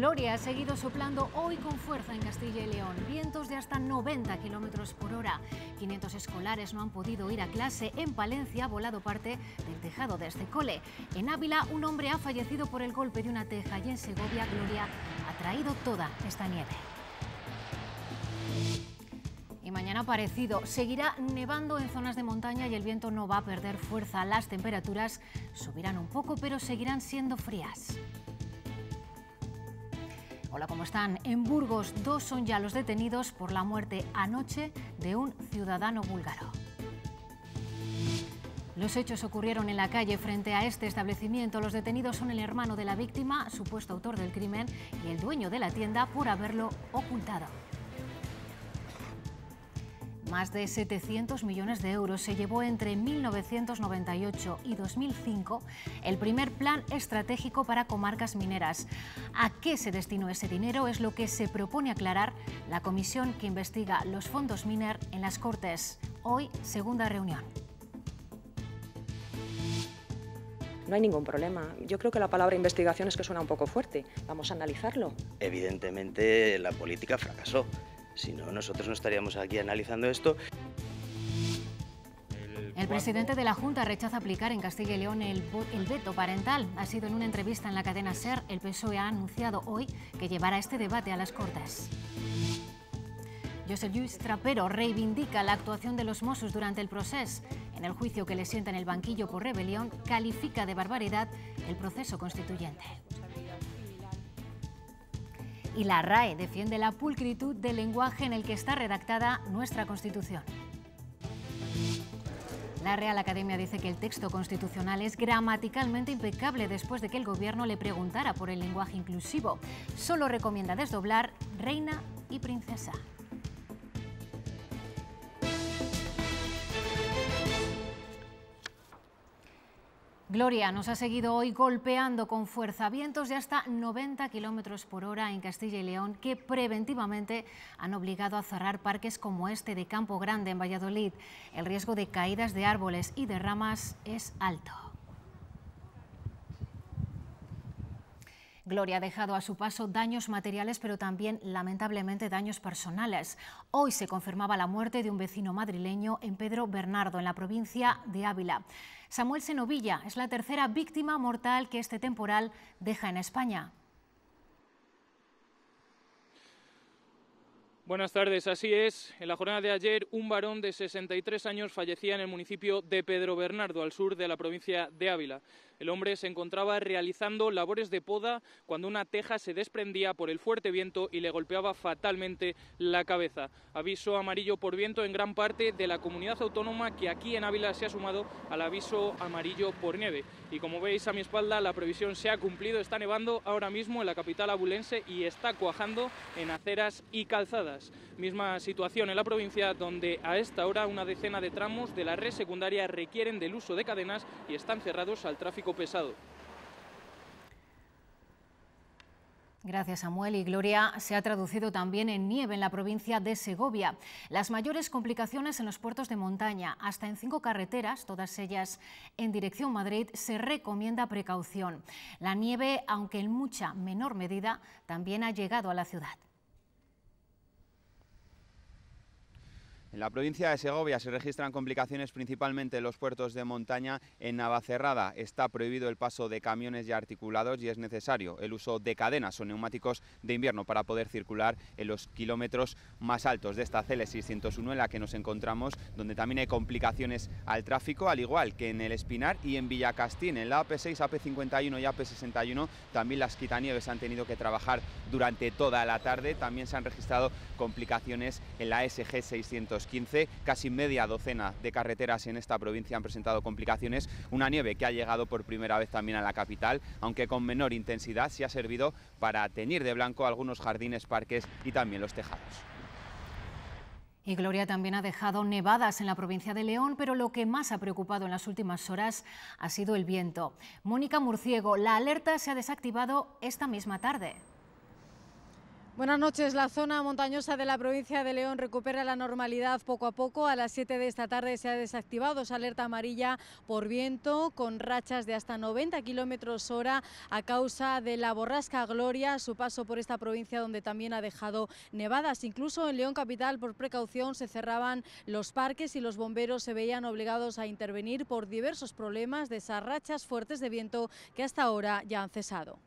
Gloria ha seguido soplando hoy con fuerza en Castilla y León, vientos de hasta 90 kilómetros por hora. 500 escolares no han podido ir a clase. En Palencia ha volado parte del tejado de este cole. En Ávila, un hombre ha fallecido por el golpe de una teja y en Segovia, Gloria ha traído toda esta nieve. Y mañana parecido, seguirá nevando en zonas de montaña y el viento no va a perder fuerza. Las temperaturas subirán un poco, pero seguirán siendo frías. Hola, ¿cómo están? En Burgos, dos son ya los detenidos por la muerte anoche de un ciudadano búlgaro. Los hechos ocurrieron en la calle frente a este establecimiento. Los detenidos son el hermano de la víctima, supuesto autor del crimen, y el dueño de la tienda por haberlo ocultado. Más de 700 millones de euros se llevó entre 1998 y 2005 el primer plan estratégico para comarcas mineras. ¿A qué se destinó ese dinero? Es lo que se propone aclarar la comisión que investiga los fondos miner en las Cortes. Hoy, segunda reunión. no hay ningún problema. Yo creo que la palabra investigación es que suena un poco fuerte. Vamos a analizarlo. Evidentemente la política fracasó. Si no, nosotros no estaríamos aquí analizando esto. El presidente de la Junta rechaza aplicar en Castilla y León el, el, veto parental. Ha sido en una entrevista en la cadena SER. El PSOE ha anunciado hoy que llevará este debate a las Cortes. José Luis Trapero reivindica la actuación de los Mossos durante el proceso. En el juicio que le sienta en el banquillo por rebelión, califica de barbaridad el proceso constituyente y la RAE defiende la pulcritud del lenguaje en el que está redactada nuestra Constitución. La Real Academia dice que el texto constitucional es gramaticalmente impecable después de que el Gobierno le preguntara por el lenguaje inclusivo. Solo recomienda desdoblar reina y princesa. Gloria nos ha seguido hoy golpeando con fuerza vientos de hasta 90 kilómetros por hora en Castilla y León, que preventivamente han obligado a cerrar parques como este de Campo Grande en Valladolid. El riesgo de caídas de árboles y de ramas es alto. Gloria ha dejado a su paso daños materiales, pero también, lamentablemente, daños personales. Hoy se confirmaba la muerte de un vecino madrileño en Pedro Bernardo, en la provincia de Ávila. Samuel Senovilla es la tercera víctima mortal que este temporal deja en España. Buenas tardes, así es. En la jornada de ayer, un varón de 63 años fallecía en el municipio de Pedro Bernardo, al sur de la provincia de Ávila. El hombre se encontraba realizando labores de poda cuando una teja se desprendía por el fuerte viento y le golpeaba fatalmente la cabeza. Aviso amarillo por viento en gran parte de la comunidad autónoma que aquí en Ávila se ha sumado al aviso amarillo por nieve. Y como veis a mi espalda, la previsión se ha cumplido. Está nevando ahora mismo en la capital abulense y está cuajando en aceras y calzadas. Misma situación en la provincia donde a esta hora una decena de tramos de la red secundaria requieren del uso de cadenas y están cerrados al tráfico pesado. Gracias, Samuel. Y Gloria se ha traducido también en nieve en la provincia de Segovia. Las mayores complicaciones en los puertos de montaña, hasta en cinco carreteras, todas ellas en dirección Madrid, se recomienda precaución. La nieve, aunque en mucha menor medida, también ha llegado a la ciudad. En la provincia de Segovia se registran complicaciones principalmente en los puertos de montaña. En Navacerrada está prohibido el paso de camiones y articulados y es necesario el uso de cadenas o neumáticos de invierno para poder circular en los kilómetros más altos de esta CL 601 en la que nos encontramos, donde también hay complicaciones al tráfico, al igual que en el Espinar y en Villacastín. En la AP6, AP51 y AP61 también las quitanieves han tenido que trabajar durante toda la tarde. También se han registrado complicaciones en la SG 600 15, casi media docena de carreteras en esta provincia han presentado complicaciones, una nieve que ha llegado por primera vez también a la capital, aunque con menor intensidad, se ha servido para teñir de blanco algunos jardines, parques y también los tejados. Y Gloria también ha dejado nevadas en la provincia de León, pero lo que más ha preocupado en las últimas horas ha sido el viento. Mónica Murciego, la alerta se ha desactivado esta misma tarde. Buenas noches. La zona montañosa de la provincia de León recupera la normalidad poco a poco. A las 7 de esta tarde se ha desactivado esa alerta amarilla por viento con rachas de hasta 90 kilómetros hora a causa de la borrasca Gloria, su paso por esta provincia donde también ha dejado nevadas. Incluso en León Capital, por precaución, se cerraban los parques y los bomberos se veían obligados a intervenir por diversos problemas de esas rachas fuertes de viento que hasta ahora ya han cesado.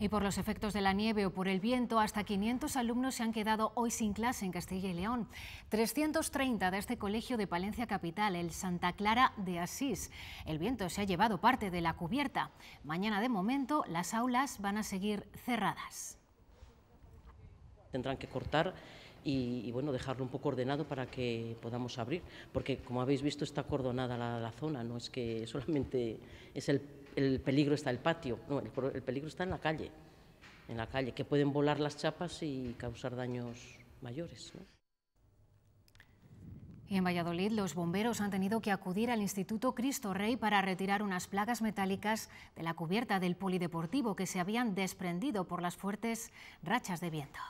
Y por los efectos de la nieve o por el viento, hasta 500 alumnos se han quedado hoy sin clase en Castilla y León. 330 de este colegio de Palencia Capital, el Santa Clara de Asís. El viento se ha llevado parte de la cubierta. Mañana, de momento, las aulas van a seguir cerradas. Tendrán que cortar y, bueno, dejarlo un poco ordenado para que podamos abrir, porque como habéis visto está acordonada la zona, no es que solamente es el el peligro está en el patio, no, el, peligro está en la calle, en la calle, que pueden volar las chapas y causar daños mayores. En Valladolid, los bomberos han tenido que acudir al Instituto Cristo Rey para retirar unas plagas metálicas de la cubierta del polideportivo que se habían desprendido por las fuertes rachas de viento.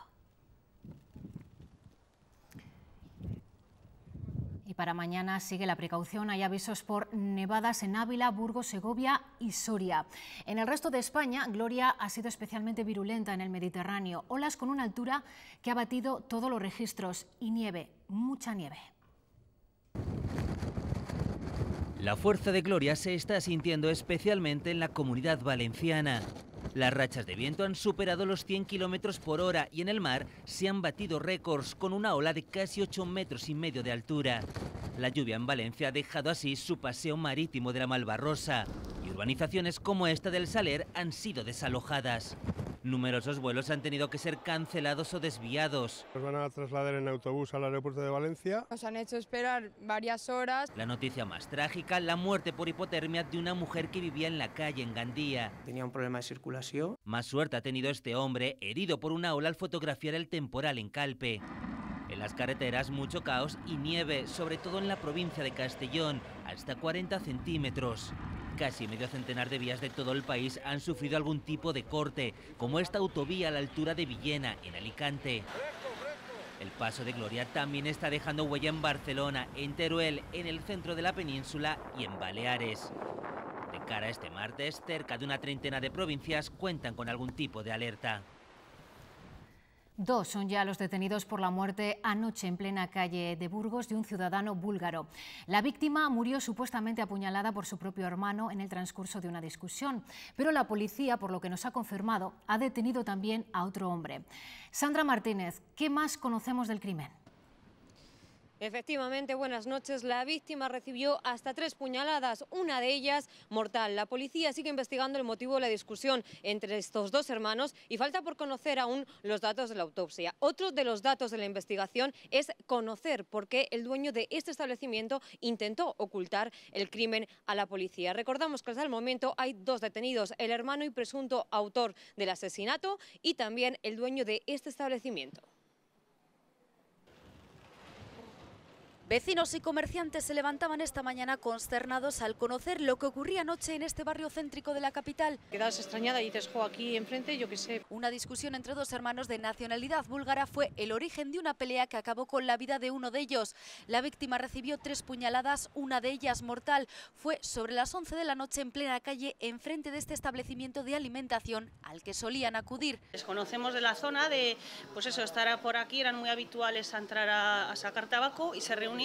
para mañana sigue la precaución. Hay avisos por nevadas en Ávila, Burgos, Segovia y Soria. En el resto de España, Gloria ha sido especialmente virulenta en el Mediterráneo. Olas con una altura que ha batido todos los registros y nieve, mucha nieve. La fuerza de Gloria se está sintiendo especialmente en la comunidad valenciana. Las rachas de viento han superado los 100 kilómetros por hora y en el mar se han batido récords con una ola de casi 8 metros y medio de altura. La lluvia en Valencia ha dejado así su paseo marítimo de la Malvarrosa y urbanizaciones como esta del Saler han sido desalojadas. Numerosos vuelos han tenido que ser cancelados o desviados. Nos van a trasladar en autobús al aeropuerto de Valencia. Nos han hecho esperar varias horas. La noticia más trágica, la muerte por hipotermia de una mujer que vivía en la calle en Gandía. Tenía un problema de circulación. Más suerte ha tenido este hombre, herido por una ola al fotografiar el temporal en Calpe. En las carreteras mucho caos y nieve, sobre todo en la provincia de Castellón, hasta 40 centímetros. Casi medio centenar de vías de todo el país han sufrido algún tipo de corte, como esta autovía a la altura de Villena, en Alicante. El paso de Gloria también está dejando huella en Barcelona, en Teruel, en el centro de la península y en Baleares. De cara a este martes, cerca de una treintena de provincias cuentan con algún tipo de alerta. Dos son ya los detenidos por la muerte anoche en plena calle de Burgos de un ciudadano búlgaro. La víctima murió supuestamente apuñalada por su propio hermano en el transcurso de una discusión, pero la policía, por lo que nos ha confirmado, ha detenido también a otro hombre. Sandra Martínez, ¿qué más conocemos del crimen? Efectivamente, buenas noches. La víctima recibió hasta tres puñaladas, una de ellas mortal. La policía sigue investigando el motivo de la discusión entre estos dos hermanos y falta por conocer aún los datos de la autopsia. Otro de los datos de la investigación es conocer por qué el dueño de este establecimiento intentó ocultar el crimen a la policía. Recordamos que hasta el momento hay dos detenidos, el hermano y presunto autor del asesinato y también el dueño de este establecimiento. Vecinos y comerciantes se levantaban esta mañana consternados al conocer lo que ocurría anoche en este barrio céntrico de la capital. Quedas extrañada y te dejó aquí enfrente, yo qué sé. Una discusión entre dos hermanos de nacionalidad búlgara fue el origen de una pelea que acabó con la vida de uno de ellos. La víctima recibió tres puñaladas, una de ellas mortal. Fue sobre las 11 de la noche en plena calle, enfrente de este establecimiento de alimentación al que solían acudir. Desconocemos de la zona de, pues eso, estar por aquí, eran muy habituales a entrar a, a sacar tabaco y se reúnen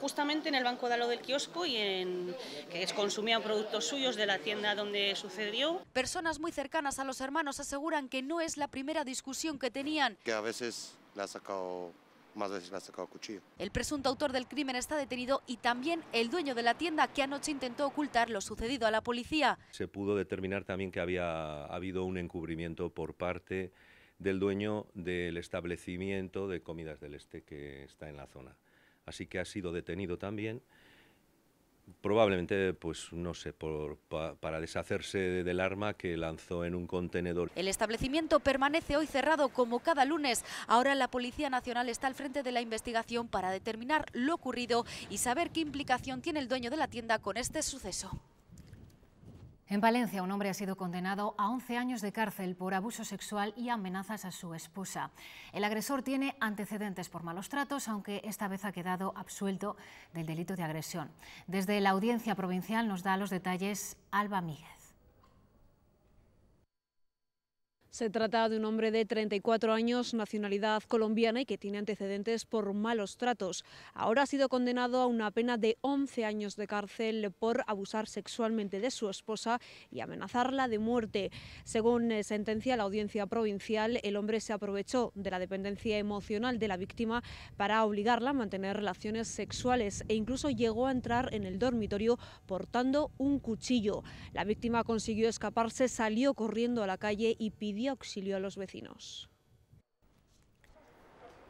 justamente en el Banco de Alo del Kiosco y en que consumían productos suyos de la tienda donde sucedió. Personas muy cercanas a los hermanos aseguran que no es la primera discusión que tenían. Que a veces le ha sacado más veces le ha sacado cuchillo. El presunto autor del crimen está detenido y también el dueño de la tienda que anoche intentó ocultar lo sucedido a la policía. Se pudo determinar también que había habido un encubrimiento por parte del dueño del establecimiento de comidas del este que está en la zona así que ha sido detenido también. Probablemente, pues no sé, para deshacerse del arma que lanzó en un contenedor. El establecimiento permanece hoy cerrado como cada lunes. Ahora la Policía Nacional está al frente de la investigación para determinar lo ocurrido y saber qué implicación tiene el dueño de la tienda con este suceso. En Valencia, un hombre ha sido condenado a 11 años de cárcel por abuso sexual y amenazas a su esposa. El agresor tiene antecedentes por malos tratos, aunque esta vez ha quedado absuelto del delito de agresión. Desde la audiencia provincial nos da los detalles Alba Míguez. Se trata de un hombre de 34 años, nacionalidad colombiana y que tiene antecedentes por malos tratos. Ahora ha sido condenado a una pena de 11 años de cárcel por abusar sexualmente de su esposa y amenazarla de muerte. Según eh, sentencia la audiencia provincial, el hombre se aprovechó de la dependencia emocional de la víctima para obligarla a mantener relaciones sexuales e incluso llegó a entrar en el dormitorio portando un cuchillo. La víctima consiguió escaparse, salió corriendo a la calle y pidió auxilio a los vecinos.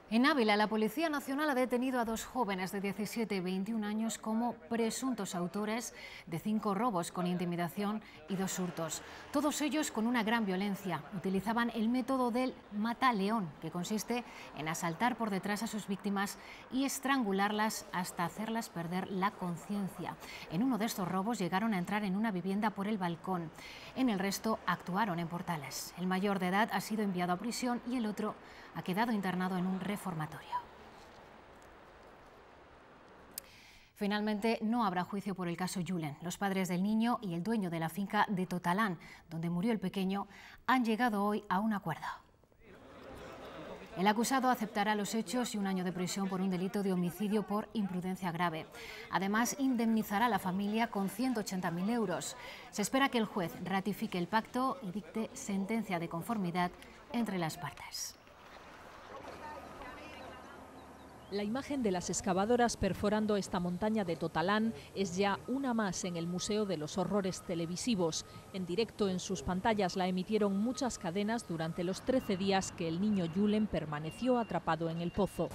En Ávila, la Policía Nacional ha detenido a dos jóvenes de 17 y 21 años como presuntos autores de cinco robos con intimidación y dos hurtos. Todos ellos con una gran violencia. Utilizaban el método del mataleón, que consiste en asaltar por detrás a sus víctimas y estrangularlas hasta hacerlas perder la conciencia. En uno de estos robos llegaron a entrar en una vivienda por el balcón. En el resto actuaron en portales. El mayor de edad ha sido enviado a prisión y el otro ha quedado internado en un formatorio. Finalmente, no habrá juicio por el caso Yulen. Los padres del niño y el dueño de la finca de Totalán, donde murió el pequeño, han llegado hoy a un acuerdo. El acusado aceptará los hechos y un año de prisión por un delito de homicidio por imprudencia grave. Además, indemnizará a la familia con 180.000 euros. Se espera que el juez ratifique el pacto y dicte sentencia de conformidad entre las partes. La imagen de las excavadoras perforando esta montaña de Totalán es ya una más en el Museo de los Horrores Televisivos. En directo en sus pantallas la emitieron muchas cadenas durante los 13 días que el niño Yulen permaneció atrapado en el pozo.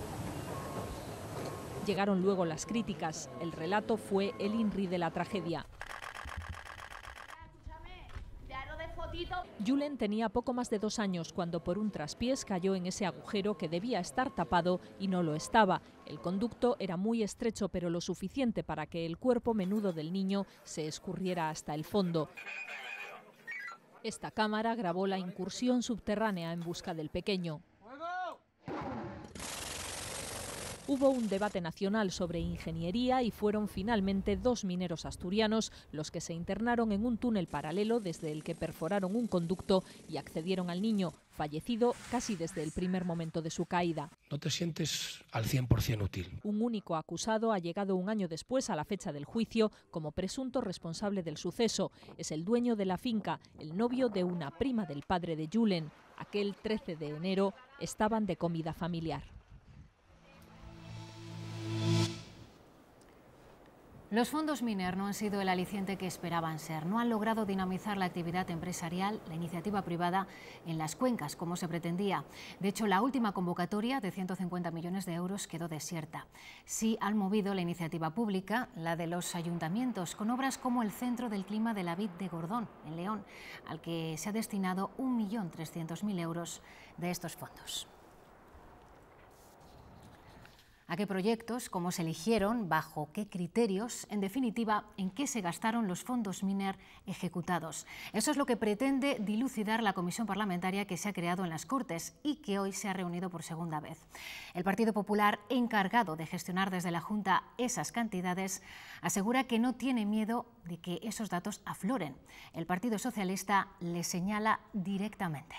Llegaron luego las críticas. El relato fue el INRI de la tragedia. Julen tenía poco más de dos años cuando por un traspiés cayó en ese agujero que debía estar tapado y no lo estaba. El conducto era muy estrecho, pero lo suficiente para que el cuerpo menudo del niño se escurriera hasta el fondo. Esta cámara grabó la incursión subterránea en busca del pequeño. Hubo un debate nacional sobre ingeniería y fueron finalmente dos mineros asturianos los que se internaron en un túnel paralelo desde el que perforaron un conducto y accedieron al niño, fallecido casi desde el primer momento de su caída. No te sientes al 100% útil. Un único acusado ha llegado un año después a la fecha del juicio como presunto responsable del suceso. Es el dueño de la finca, el novio de una prima del padre de Julen. Aquel 13 de enero estaban de comida familiar. Los fondos MINER no han sido el aliciente que esperaban ser. No han logrado dinamizar la actividad empresarial, la iniciativa privada en las cuencas, como se pretendía. De hecho, la última convocatoria de 150 millones de euros quedó desierta. Sí han movido la iniciativa pública, la de los ayuntamientos, con obras como el Centro del Clima de la Vid de Gordón, en León, al que se ha destinado 1.300.000 euros de estos fondos a qué proyectos, cómo se eligieron, bajo qué criterios, en definitiva, en qué se gastaron los fondos MINER ejecutados. Eso es lo que pretende dilucidar la comisión parlamentaria que se ha creado en las Cortes y que hoy se ha reunido por segunda vez. El Partido Popular, encargado de gestionar desde la Junta esas cantidades, asegura que no tiene miedo de que esos datos afloren. El Partido Socialista le señala directamente.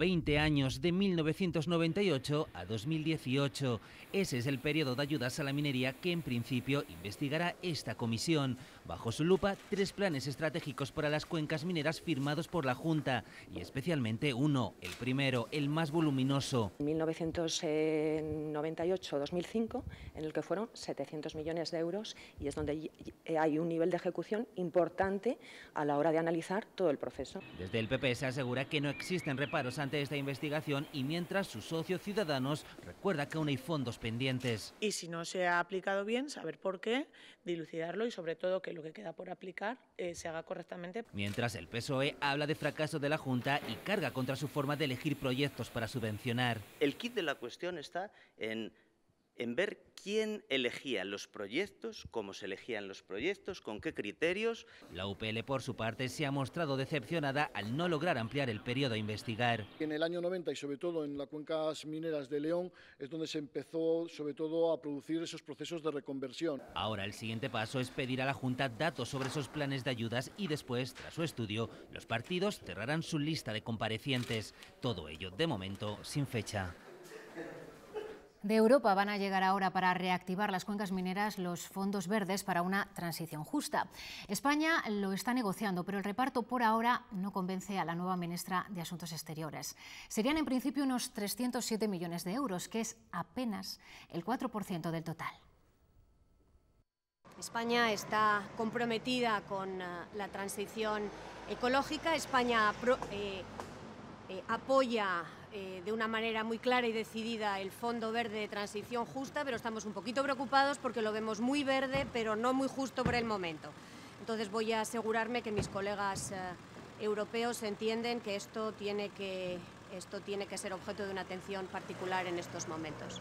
20 años, de 1998 a 2018. Ese es el periodo de ayudas a la minería que en principio investigará esta comisión bajo su lupa tres planes estratégicos para las cuencas mineras firmados por la Junta y especialmente uno, el primero, el más voluminoso. 1998-2005, en el que fueron 700 millones de euros y es donde hay un nivel de ejecución importante a la hora de analizar todo el proceso. Desde el PP se asegura que no existen reparos ante esta investigación y mientras su socio Ciudadanos recuerda que aún hay fondos pendientes. Y si no se ha aplicado bien, saber por qué, dilucidarlo y sobre todo que lo que queda por aplicar eh, se haga correctamente. Mientras el PSOE habla de fracaso de la Junta y carga contra su forma de elegir proyectos para subvencionar. El kit de la cuestión está en en ver quién elegía los proyectos, cómo se elegían los proyectos, con qué criterios. La UPL, por su parte, se ha mostrado decepcionada al no lograr ampliar el periodo a investigar. En el año 90 y sobre todo en las cuencas mineras de León es donde se empezó sobre todo a producir esos procesos de reconversión. Ahora el siguiente paso es pedir a la Junta datos sobre esos planes de ayudas y después, tras su estudio, los partidos cerrarán su lista de comparecientes. Todo ello, de momento, sin fecha. De Europa van a llegar ahora para reactivar las cuencas mineras los fondos verdes para una transición justa. España lo está negociando, pero el reparto por ahora no convence a la nueva ministra de Asuntos Exteriores. Serían en principio unos 307 millones de euros, que es apenas el 4% del total. España está comprometida con eh, la transición ecológica. España eh, eh, apoya eh, de una manera muy clara y decidida el Fondo Verde de Transición Justa, pero estamos un poquito preocupados porque lo vemos muy verde, pero no muy justo por el momento. Entonces voy a asegurarme que mis colegas eh, europeos entienden que esto que, esto tiene que ser objeto de una atención particular en estos momentos.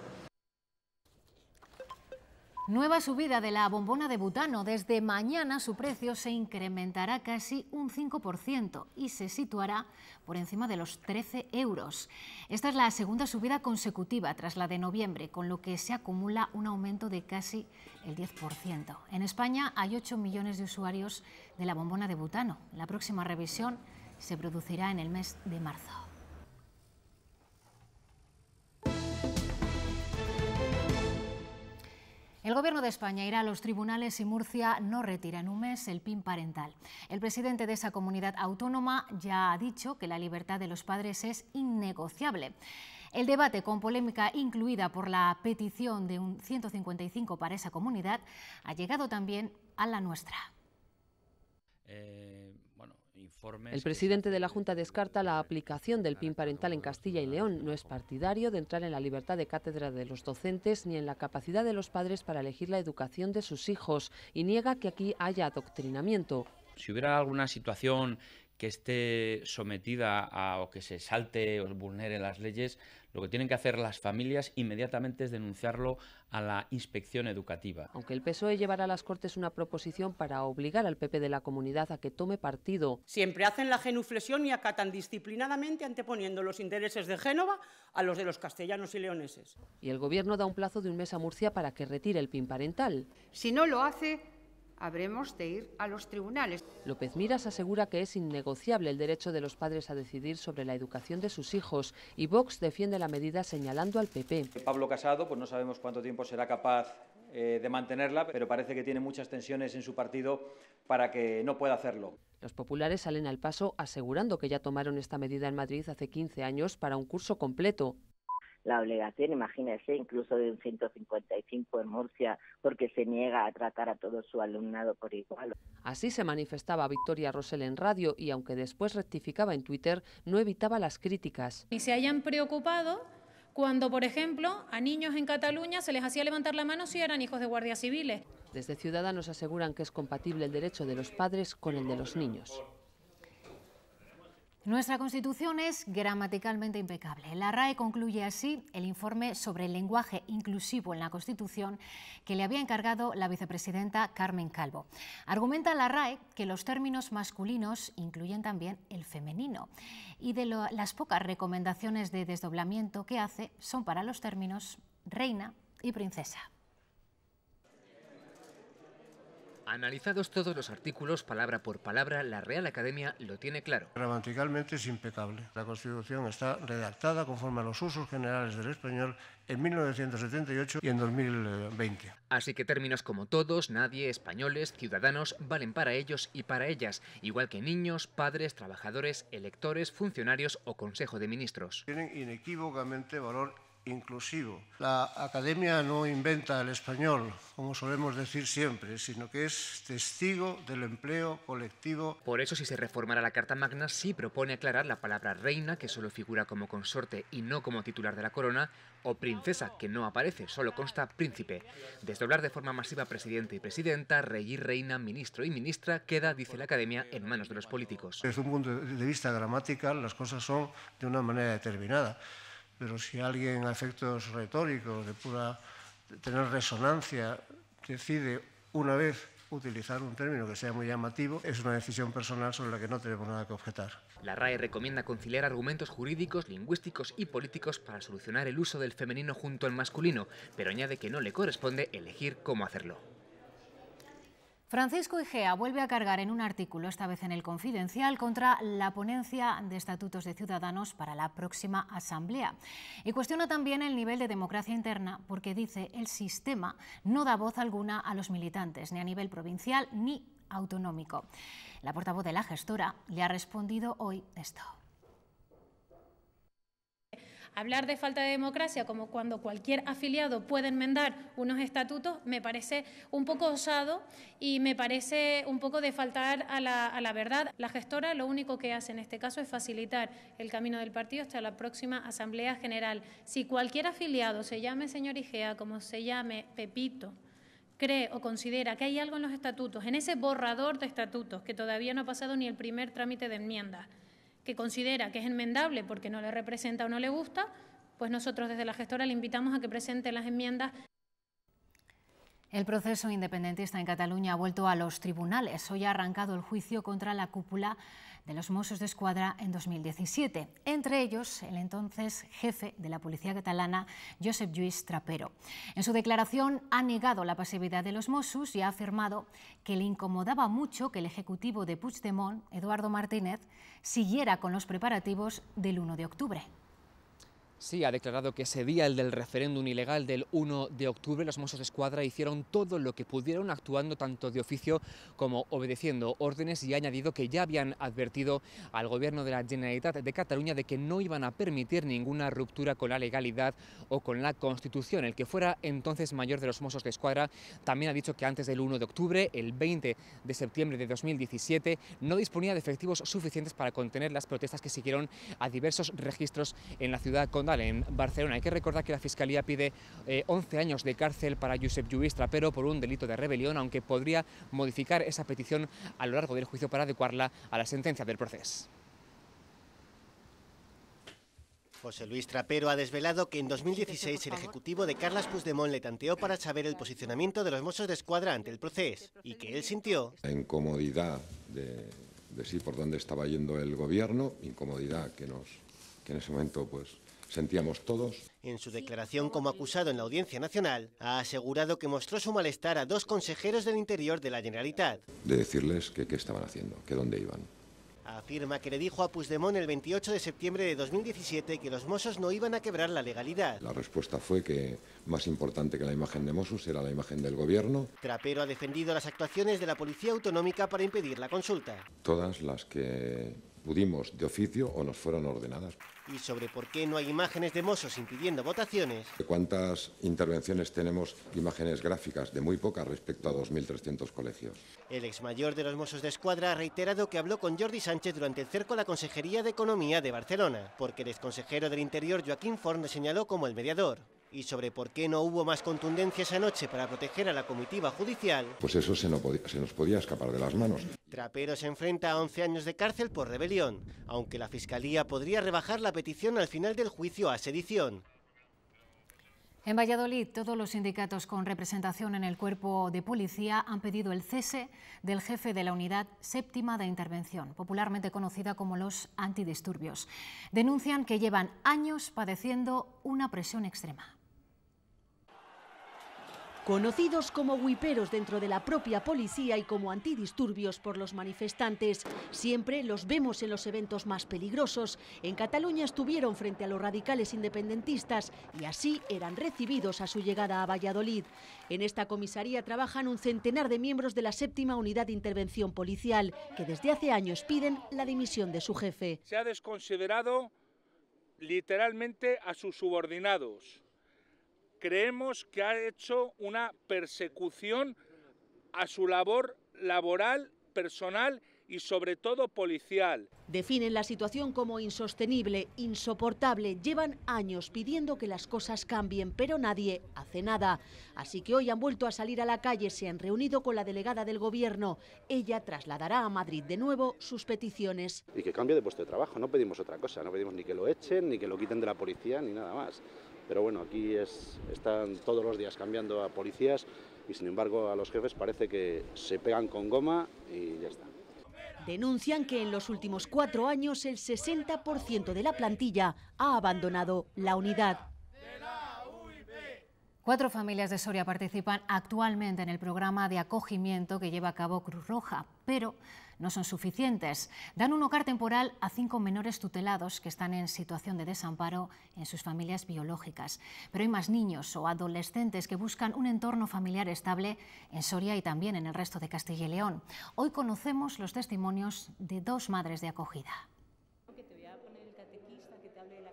Nueva subida de la bombona de butano. Desde mañana su precio se incrementará casi un 5% y se situará por encima de los 13 euros. Esta es la segunda subida consecutiva tras la de noviembre, con lo que se acumula un aumento de casi el 10%. En España hay 8 millones de usuarios de la bombona de butano. La próxima revisión se producirá en el mes de marzo. El Gobierno de España irá a los tribunales si Murcia no retira en un mes el PIN parental. El presidente de esa comunidad autónoma ya ha dicho que la libertad de los padres es innegociable. El debate, con polémica incluida por la petición de un 155 para esa comunidad, ha llegado también a la nuestra. Eh, el presidente de la Junta descarta la aplicación del PIN parental en Castilla y León. No es partidario de entrar en la libertad de cátedra de los docentes ni en la capacidad de los padres para elegir la educación de sus hijos y niega que aquí haya adoctrinamiento. Si hubiera alguna situación que esté sometida a o que se salte o vulnere las leyes, lo que tienen que hacer las familias inmediatamente es denunciarlo a la inspección educativa. Aunque el PSOE llevará a las Cortes una proposición para obligar al PP de la comunidad a que tome partido. Siempre hacen la genuflexión y acatan disciplinadamente anteponiendo los intereses de Génova a los de los castellanos y leoneses. Y el Gobierno da un plazo de un mes a Murcia para que retire el PIN parental. Si no lo hace, habremos de ir a los tribunales. López Miras asegura que es innegociable el derecho de los padres a decidir sobre la educación de sus hijos y Vox defiende la medida señalando al PP. Pablo Casado, pues no sabemos cuánto tiempo será capaz eh, de mantenerla, pero parece que tiene muchas tensiones en su partido para que no pueda hacerlo. Los populares salen al paso asegurando que ya tomaron esta medida en Madrid hace 15 años para un curso completo la obligación, imagínese, incluso de un 155 en Murcia, porque se niega a tratar a todo su alumnado por igual. Así se manifestaba Victoria Rosell en radio y aunque después rectificaba en Twitter, no evitaba las críticas. Y se hayan preocupado cuando, por ejemplo, a niños en Cataluña se les hacía levantar la mano si eran hijos de guardias civiles. Desde Ciudadanos aseguran que es compatible el derecho de los padres con el de los niños. Nuestra Constitución es gramaticalmente impecable. La RAE concluye así el informe sobre el lenguaje inclusivo en la Constitución que le había encargado la vicepresidenta Carmen Calvo. Argumenta la RAE que los términos masculinos incluyen también el femenino y de las pocas recomendaciones de desdoblamiento que hace son para los términos reina y princesa. Analizados todos los artículos palabra por palabra, la Real Academia lo tiene claro. Gramaticalmente es impecable. La Constitución está redactada conforme a los usos generales del español en 1978 y en 2020. Así que términos como todos, nadie, españoles, ciudadanos, valen para ellos y para ellas, igual que niños, padres, trabajadores, electores, funcionarios o Consejo de Ministros. Tienen inequívocamente valor inclusivo. La academia no inventa el español, como solemos decir siempre, sino que es testigo del empleo colectivo. Por eso, si se reformara la Carta Magna, sí propone aclarar la palabra reina, que solo figura como consorte y no como titular de la corona, o princesa, que no aparece, solo consta príncipe. Desdoblar de forma masiva presidente y presidenta, rey y reina, ministro y ministra, queda, dice la academia, en manos de los políticos. Desde un punto de vista gramatical, las cosas son de una manera determinada pero si alguien a efectos retóricos, de pura tener resonancia, decide una vez utilizar un término que sea muy llamativo, es una decisión personal sobre la que no tenemos nada que objetar. La RAE recomienda conciliar argumentos jurídicos, lingüísticos y políticos para solucionar el uso del femenino junto al masculino, pero añade que no le corresponde elegir cómo hacerlo. Francisco Igea vuelve a cargar en un artículo, esta vez en el Confidencial, contra la ponencia de estatutos de ciudadanos para la próxima asamblea. Y cuestiona también el nivel de democracia interna porque dice el sistema no da voz alguna a los militantes, ni a nivel provincial ni autonómico. La portavoz de la gestora le ha respondido hoy esto. Hablar de falta de democracia como cuando cualquier afiliado puede enmendar unos estatutos me parece un poco osado y me parece un poco de faltar a la, verdad. La gestora lo único que hace en este caso es facilitar el camino del partido hasta la próxima Asamblea General. Si cualquier afiliado, se llame señor Igea, como se llame Pepito, cree o considera que hay algo en los estatutos, en ese borrador de estatutos que todavía no ha pasado ni el primer trámite de enmienda, que considera que es enmendable porque no le representa o no le gusta, pues nosotros desde la gestora le invitamos a que presente las enmiendas el proceso independentista en Cataluña ha vuelto a los tribunales. Hoy ha arrancado el juicio contra la cúpula de los Mossos de Escuadra en 2017. Entre ellos, el entonces jefe de la policía catalana, Josep Lluís Trapero. En su declaración ha negado la pasividad de los Mossos y ha afirmado que le incomodaba mucho que el ejecutivo de Puigdemont, Eduardo Martínez, siguiera con los preparativos del 1 de octubre. Sí, ha declarado que ese día, el del referéndum ilegal del 1 de octubre, los Mossos de Escuadra hicieron todo lo que pudieron, actuando tanto de oficio como obedeciendo órdenes y ha añadido que ya habían advertido al gobierno de la Generalitat de Cataluña de que no iban a permitir ninguna ruptura con la legalidad o con la Constitución. El que fuera entonces mayor de los Mossos de Escuadra también ha dicho que antes del 1 de octubre, el 20 de septiembre de 2017, no disponía de efectivos suficientes para contener las protestas que siguieron a diversos registros en la ciudad en Barcelona. Hay que recordar que la Fiscalía pide 11 eh, años de cárcel para Josep Lluís Trapero por un delito de rebelión, aunque podría modificar esa petición a lo largo del juicio para adecuarla a la sentencia del proceso. José Luis Trapero ha desvelado que en 2016 el ejecutivo de Carles Puigdemont le tanteó para saber el posicionamiento de los mozos de escuadra ante el proceso y que él sintió... La incomodidad de, decir sí por dónde estaba yendo el gobierno, incomodidad que nos que en ese momento pues sentíamos todos. En su declaración como acusado en la Audiencia Nacional, ha asegurado que mostró su malestar a dos consejeros del interior de la Generalitat. De decirles que qué estaban haciendo, que dónde iban. Afirma que le dijo a Puigdemont el 28 de septiembre de 2017 que los Mossos no iban a quebrar la legalidad. La respuesta fue que más importante que la imagen de Mossos era la imagen del gobierno. Trapero ha defendido las actuaciones de la Policía Autonómica para impedir la consulta. Todas las que pudimos de oficio o nos fueron ordenadas y sobre por qué no hay imágenes de mozos impidiendo votaciones. ¿Cuántas intervenciones tenemos, imágenes gráficas? De muy pocas respecto a 2.300 colegios. El exmayor de los mozos de Escuadra ha reiterado que habló con Jordi Sánchez durante el cerco a la Consejería de Economía de Barcelona, porque el exconsejero del Interior Joaquín Forn lo señaló como el mediador y sobre por qué no hubo más contundencia esa noche para proteger a la comitiva judicial. Pues eso se, se nos podía escapar de las manos. Trapero se enfrenta a 11 años de cárcel por rebelión, aunque la Fiscalía podría rebajar la petición al final del juicio a sedición. En Valladolid, todos los sindicatos con representación en el cuerpo de policía han pedido el cese del jefe de la unidad séptima de intervención, popularmente conocida como los antidisturbios. Denuncian que llevan años padeciendo una presión extrema conocidos como huiperos dentro de la propia policía y como antidisturbios por los manifestantes. Siempre los vemos en los eventos más peligrosos. En Cataluña estuvieron frente a los radicales independentistas y así eran recibidos a su llegada a Valladolid. En esta comisaría trabajan un centenar de miembros de la séptima unidad de intervención policial, que desde hace años piden la dimisión de su jefe. Se ha desconsiderado literalmente a sus subordinados creemos que ha hecho una persecución a su labor laboral, personal y sobre todo policial. Definen la situación como insostenible, insoportable. Llevan años pidiendo que las cosas cambien, pero nadie hace nada. Así que hoy han vuelto a salir a la calle, se han reunido con la delegada del gobierno. Ella trasladará a Madrid de nuevo sus peticiones. Y que cambie de puesto de trabajo, no pedimos otra cosa, no pedimos ni que lo echen, ni que lo quiten de la policía, ni nada más. Pero bueno, aquí están todos los días cambiando a policías y sin embargo a los jefes parece que se pegan con goma y ya está. Denuncian que en los últimos cuatro años el 60% de la plantilla ha abandonado la unidad. Cuatro familias de Soria participan actualmente en el programa de acogimiento que lleva a cabo Cruz Roja, pero no son suficientes. Dan un hogar temporal a cinco menores tutelados que están en situación de desamparo en sus familias biológicas. Pero hay más niños o adolescentes que buscan un entorno familiar estable en Soria y también en el resto de Castilla y León. Hoy conocemos los testimonios de dos madres de acogida.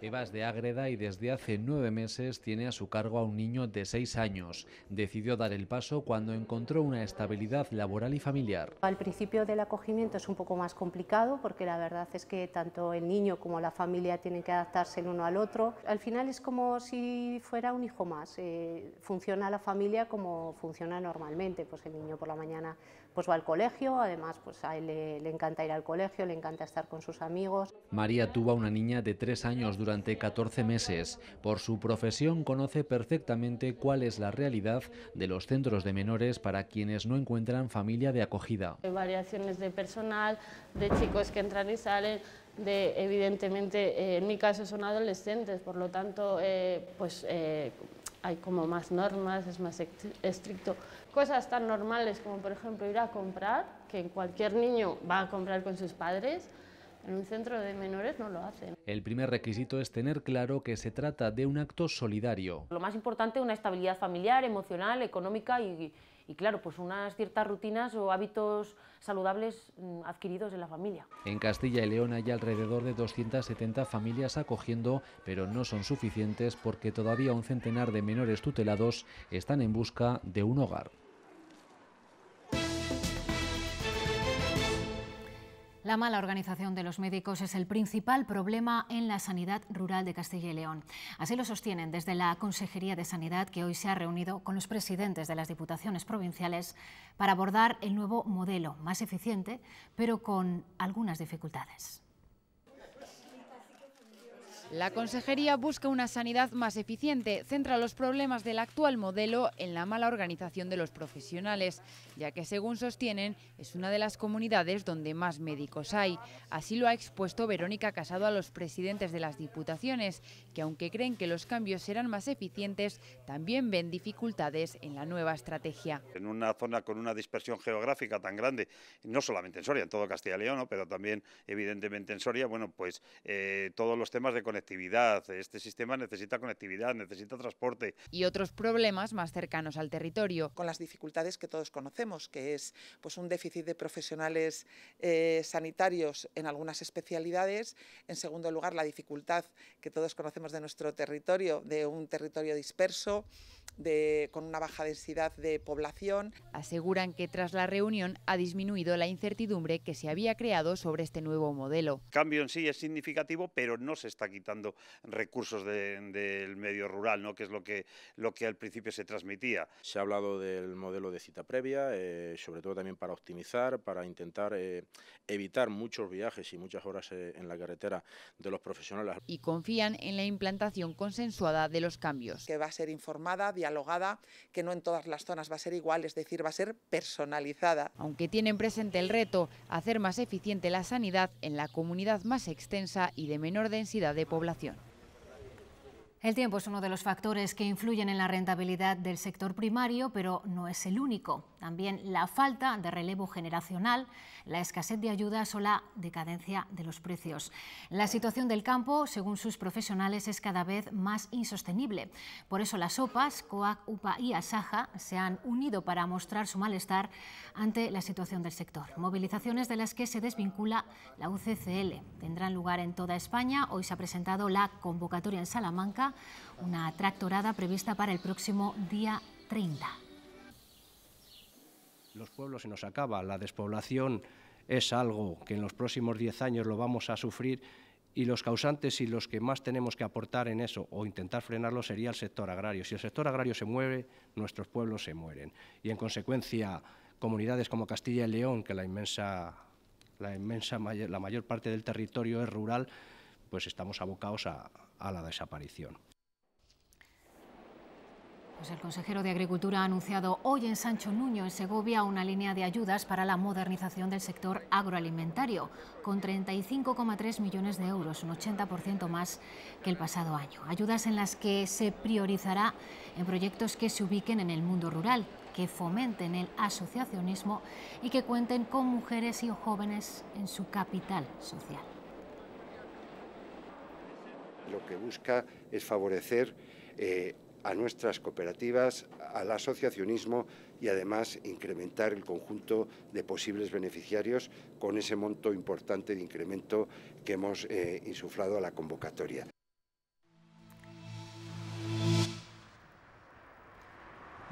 Eva es de Ágreda y desde hace nueve meses tiene a su cargo a un niño de seis años. Decidió dar el paso cuando encontró una estabilidad laboral y familiar. Al principio del acogimiento es un poco más complicado porque la verdad es que tanto el niño como la familia tienen que adaptarse el uno al otro. Al final es como si fuera un hijo más. Eh, funciona la familia como funciona normalmente, pues el niño por la mañana pues va al colegio, además pues a él le, encanta ir al colegio, le encanta estar con sus amigos. María tuvo a una niña de tres años durante 14 meses. Por su profesión conoce perfectamente cuál es la realidad de los centros de menores para quienes no encuentran familia de acogida. Hay variaciones de personal, de chicos que entran y salen, de evidentemente eh, en mi caso son adolescentes, por lo tanto eh, pues eh, hay como más normas, es más estricto. Cosas tan normales como por ejemplo ir a comprar, que cualquier niño va a comprar con sus padres, en un centro de menores no lo hacen. El primer requisito es tener claro que se trata de un acto solidario. Lo más importante, una estabilidad familiar, emocional, económica y, y claro, pues unas ciertas rutinas o hábitos saludables mm, adquiridos en la familia. En Castilla y León hay alrededor de 270 familias acogiendo, pero no son suficientes porque todavía un centenar de menores tutelados están en busca de un hogar. La mala organización de los médicos es el principal problema en la sanidad rural de Castilla y León. Así lo sostienen desde la Consejería de Sanidad, que hoy se ha reunido con los presidentes de las diputaciones provinciales para abordar el nuevo modelo, más eficiente, pero con algunas dificultades. La consejería busca una sanidad más eficiente, centra los problemas del actual modelo en la mala organización de los profesionales, ya que según sostienen es una de las comunidades donde más médicos hay. Así lo ha expuesto Verónica Casado a los presidentes de las diputaciones, que aunque creen que los cambios serán más eficientes, también ven dificultades en la nueva estrategia. En una zona con una dispersión geográfica tan grande, no solamente en Soria, en todo Castilla y León, pero también evidentemente en Soria, bueno, pues eh, todos los temas de conectividad. Este sistema necesita conectividad, necesita transporte. Y otros problemas más cercanos al territorio. Con las dificultades que todos conocemos, que es pues, un déficit de profesionales eh, sanitarios en algunas especialidades. En segundo lugar, la dificultad que todos conocemos de nuestro territorio, de un territorio disperso, de, con una baja densidad de población. Aseguran que tras la reunión ha disminuido la incertidumbre que se había creado sobre este nuevo modelo. El cambio en sí es significativo, pero no se está quitando recursos del medio rural, ¿no? que es lo que, lo que al principio se transmitía. Se ha hablado del modelo de cita previa, eh, sobre todo también para optimizar, para intentar eh, evitar muchos viajes y muchas horas eh, en la carretera de los profesionales. Y confían en la implantación consensuada de los cambios. Que va a ser informada, dialogada, que no en todas las zonas va a ser igual, es decir, va a ser personalizada. Aunque tienen presente el reto, hacer más eficiente la sanidad en la comunidad más extensa y de menor densidad de población población. El tiempo es uno de los factores que influyen en la rentabilidad del sector primario, pero no es el único también la falta de relevo generacional, la escasez de ayudas o la decadencia de los precios. La situación del campo, según sus profesionales, es cada vez más insostenible. Por eso las OPAs, COAC, UPA y ASAJA se han unido para mostrar su malestar ante la situación del sector. Movilizaciones de las que se desvincula la UCCL tendrán lugar en toda España. Hoy se ha presentado la convocatoria en Salamanca, una tractorada prevista para el próximo día 30 los pueblos se nos acaba, la despoblación es algo que en los próximos diez años lo vamos a sufrir y los causantes y los que más tenemos que aportar en eso o intentar frenarlo sería el sector agrario. Si el sector agrario se mueve, nuestros pueblos se mueren. Y en consecuencia, comunidades como Castilla y León, que la inmensa, la inmensa la mayor parte del territorio es rural, pues estamos abocados a la desaparición. Pues el consejero de Agricultura ha anunciado hoy en Sancho Nuño, en Segovia, una línea de ayudas para la modernización del sector agroalimentario, con 35,3 millones de euros, un 80% más que el pasado año. Ayudas en las que se priorizará en proyectos que se ubiquen en el mundo rural, que fomenten el asociacionismo y que cuenten con mujeres y jóvenes en su capital social. Lo que busca es favorecer eh, a nuestras cooperativas, al asociacionismo y además incrementar el conjunto de posibles beneficiarios con ese monto importante de incremento que hemos eh, insuflado a la convocatoria.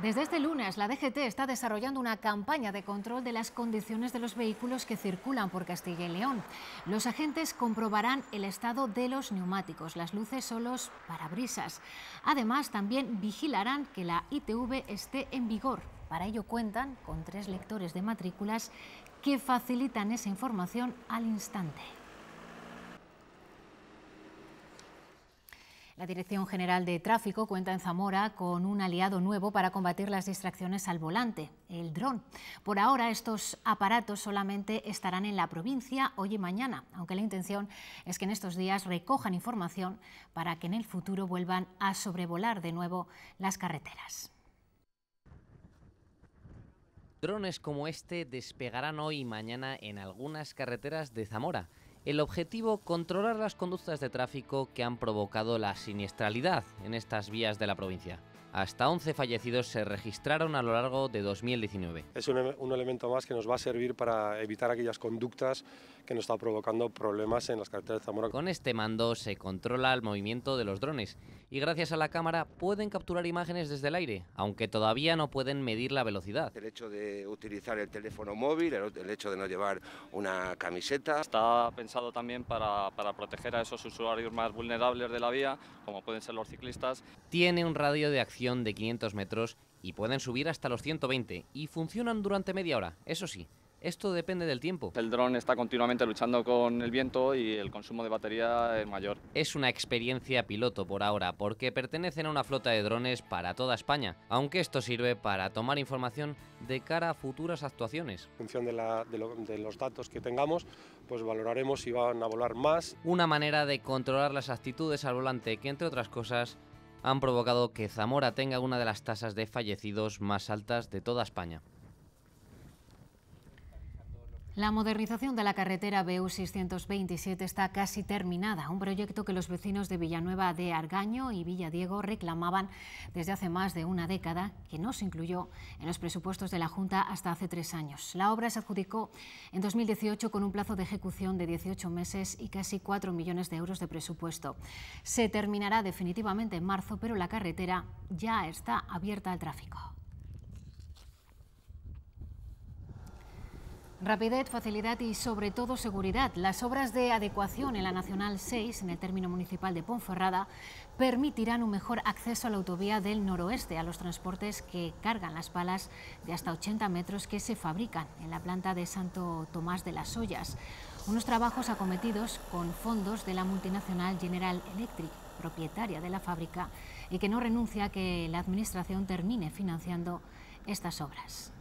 Desde este lunes, la DGT está desarrollando una campaña de control de las condiciones de los vehículos que circulan por Castilla y León. Los agentes comprobarán el estado de los neumáticos, las luces o los parabrisas. Además, también vigilarán que la ITV esté en vigor. Para ello cuentan con tres lectores de matrículas que facilitan esa información al instante. La Dirección General de Tráfico cuenta en Zamora con un aliado nuevo para combatir las distracciones al volante, el dron. Por ahora estos aparatos solamente estarán en la provincia hoy y mañana, aunque la intención es que en estos días recojan información para que en el futuro vuelvan a sobrevolar de nuevo las carreteras. Drones como este despegarán hoy y mañana en algunas carreteras de Zamora. El objetivo, controlar las conductas de tráfico que han provocado la siniestralidad en estas vías de la provincia. Hasta 11 fallecidos se registraron a lo largo de 2019. Es un, un, elemento más que nos va a servir para evitar aquellas conductas que nos está provocando problemas en las carreteras de Zamora. Con este mando se controla el movimiento de los drones y gracias a la cámara pueden capturar imágenes desde el aire, aunque todavía no pueden medir la velocidad. El hecho de utilizar el teléfono móvil, el hecho de no llevar una camiseta. Está pensado también para, para proteger a esos usuarios más vulnerables de la vía, como pueden ser los ciclistas. Tiene un radio de acción de 500 metros y pueden subir hasta los 120 y funcionan durante media hora, eso sí esto depende del tiempo. El dron está continuamente luchando con el viento y el consumo de batería es mayor. Es una experiencia piloto por ahora, porque pertenecen a una flota de drones para toda España, aunque esto sirve para tomar información de cara a futuras actuaciones. En función de, de los datos que tengamos, pues valoraremos si van a volar más. Una manera de controlar las actitudes al volante que, entre otras cosas, han provocado que Zamora tenga una de las tasas de fallecidos más altas de toda España. La modernización de la carretera BU627 está casi terminada, un proyecto que los vecinos de Villanueva de Argaño y Villadiego reclamaban desde hace más de una década, que no se incluyó en los presupuestos de la Junta hasta hace tres años. La obra se adjudicó en 2018 con un plazo de ejecución de 18 meses y casi 4 millones de euros de presupuesto. Se terminará definitivamente en marzo, pero la carretera ya está abierta al tráfico. Rapidez, facilidad y sobre todo seguridad. Las obras de adecuación en la Nacional 6, en el término municipal de Ponferrada, permitirán un mejor acceso a la autovía del noroeste, a los transportes que cargan las palas de hasta 80 metros que se fabrican en la planta de Santo Tomás de las Ollas. Unos trabajos acometidos con fondos de la multinacional General Electric, propietaria de la fábrica, y que no renuncia a que la Administración termine financiando estas obras.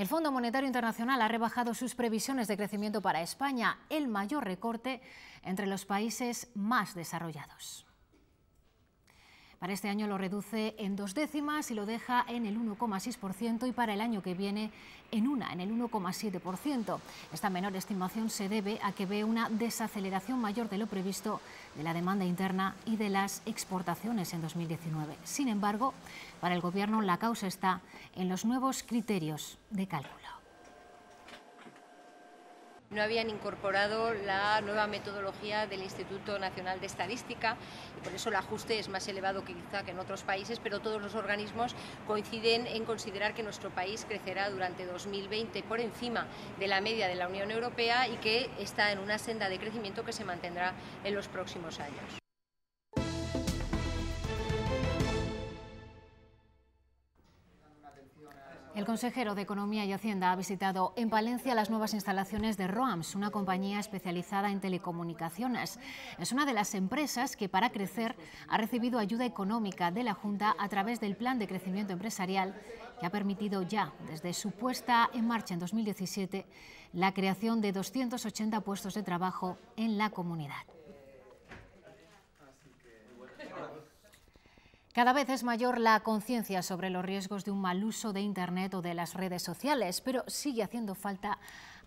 El Fondo Monetario Internacional ha rebajado sus previsiones de crecimiento para España, el mayor recorte entre los países más desarrollados. Para este año lo reduce en dos décimas y lo deja en el 1,6% y para el año que viene en una, en el 1,7%. Esta menor estimación se debe a que ve una desaceleración mayor de lo previsto de la demanda interna y de las exportaciones en 2019. Sin embargo, para el Gobierno la causa está en los nuevos criterios de cálculo no habían incorporado la nueva metodología del Instituto Nacional de Estadística y por eso el ajuste es más elevado que quizá que en otros países, pero todos los organismos coinciden en considerar que nuestro país crecerá durante 2020 por encima de la media de la Unión Europea y que está en una senda de crecimiento que se mantendrá en los próximos años. El consejero de Economía y Hacienda ha visitado en Valencia las nuevas instalaciones de ROAMS, una compañía especializada en telecomunicaciones. Es una de las empresas que para crecer ha recibido ayuda económica de la Junta a través del Plan de Crecimiento Empresarial que ha permitido ya, desde su puesta en marcha en 2017, la creación de 280 puestos de trabajo en la comunidad. Cada vez es mayor la conciencia sobre los riesgos de un mal uso de Internet o de las redes sociales, pero sigue haciendo falta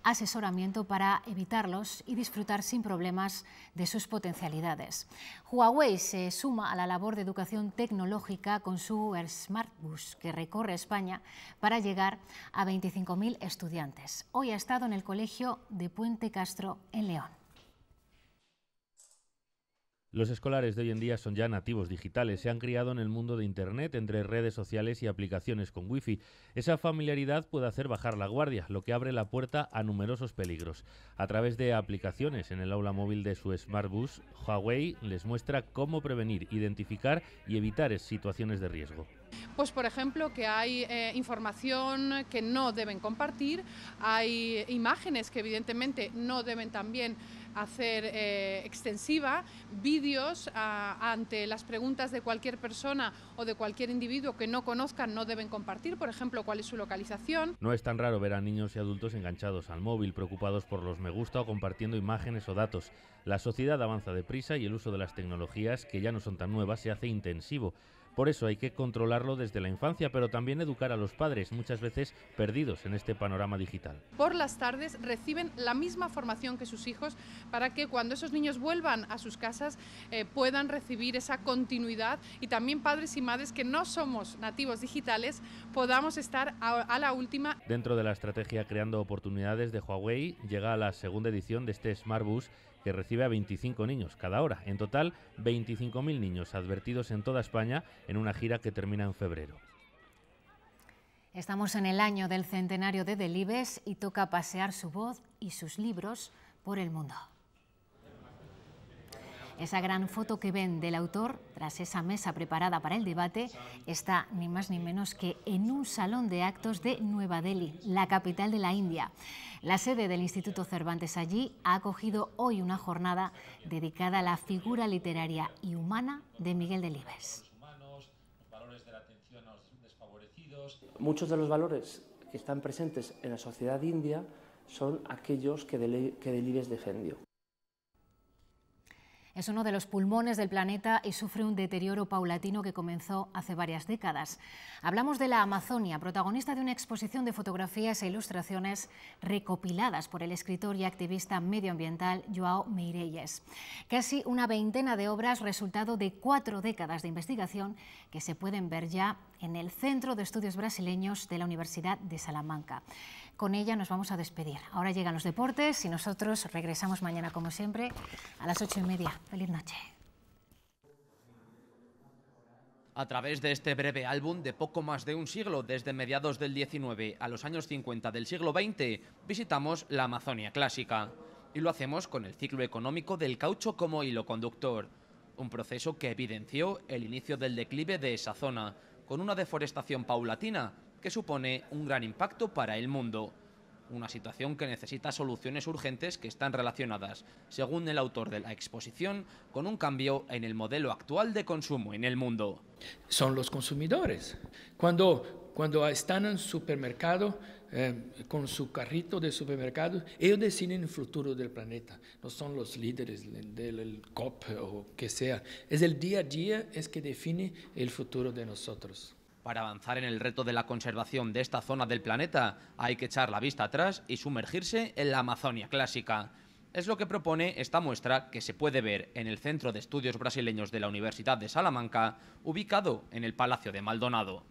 asesoramiento para evitarlos y disfrutar sin problemas de sus potencialidades. Huawei se suma a la labor de educación tecnológica con su Smartbus que recorre España para llegar a 25.000 estudiantes. Hoy ha estado en el Colegio de Puente Castro en León. Los escolares de hoy en día son ya nativos digitales, se han criado en el mundo de Internet, entre redes sociales y aplicaciones con Wi-Fi. Esa familiaridad puede hacer bajar la guardia, lo que abre la puerta a numerosos peligros. A través de aplicaciones en el aula móvil de su smartbus, Huawei les muestra cómo prevenir, identificar y evitar situaciones de riesgo. Pues por ejemplo que hay eh, información que no deben compartir, hay imágenes que evidentemente no deben también hacer eh, extensiva, vídeos ah, ante las preguntas de cualquier persona o de cualquier individuo que no conozcan, no deben compartir, por ejemplo, cuál es su localización. No es tan raro ver a niños y adultos enganchados al móvil, preocupados por los me gusta o compartiendo imágenes o datos. La sociedad avanza deprisa y el uso de las tecnologías, que ya no son tan nuevas, se hace intensivo. Por eso hay que controlarlo desde la infancia, pero también educar a los padres, muchas veces perdidos en este panorama digital. Por las tardes reciben la misma formación que sus hijos para que cuando esos niños vuelvan a sus casas eh, puedan recibir esa continuidad y también padres y madres que no somos nativos digitales podamos estar a, la última. Dentro de la estrategia Creando Oportunidades de Huawei llega la segunda edición de este Smart Bus que recibe a 25 niños cada hora. En total, 25.000 niños advertidos en toda España en una gira que termina en febrero. Estamos en el año del centenario de Delibes y toca pasear su voz y sus libros por el mundo. Esa gran foto que ven del autor tras esa mesa preparada para el debate está ni más ni menos que en un salón de actos de Nueva Delhi, la capital de la India. La sede del Instituto Cervantes allí ha acogido hoy una jornada dedicada a la figura literaria y humana de Miguel Delibes. Muchos de los valores que están presentes en la sociedad india son aquellos que, Delibes defendió. Es uno de los pulmones del planeta y sufre un deterioro paulatino que comenzó hace varias décadas. Hablamos de la Amazonia, protagonista de una exposición de fotografías e ilustraciones recopiladas por el escritor y activista medioambiental Joao Meirelles. Casi una veintena de obras resultado de cuatro décadas de investigación que se pueden ver ya en el Centro de Estudios Brasileños de la Universidad de Salamanca. Con ella nos vamos a despedir. Ahora llegan los deportes y nosotros regresamos mañana, como siempre, a las ocho y media. Feliz noche. A través de este breve álbum de poco más de un siglo, desde mediados del XIX a los años 50 del siglo XX, visitamos la Amazonia clásica. Y lo hacemos con el ciclo económico del caucho como hilo conductor, un proceso que evidenció el inicio del declive de esa zona, con una deforestación paulatina que supone un gran impacto para el mundo. Una situación que necesita soluciones urgentes que están relacionadas, según el autor de la exposición, con un cambio en el modelo actual de consumo en el mundo. Son los consumidores. Cuando, cuando están en supermercado, eh, con su carrito de supermercado, ellos deciden el futuro del planeta, no son los líderes del COP o que sea. Es el día a día es que define el futuro de nosotros. Para avanzar en el reto de la conservación de esta zona del planeta hay que echar la vista atrás y sumergirse en la Amazonia clásica. Es lo que propone esta muestra que se puede ver en el Centro de Estudios Brasileños de la Universidad de Salamanca, ubicado en el Palacio de Maldonado.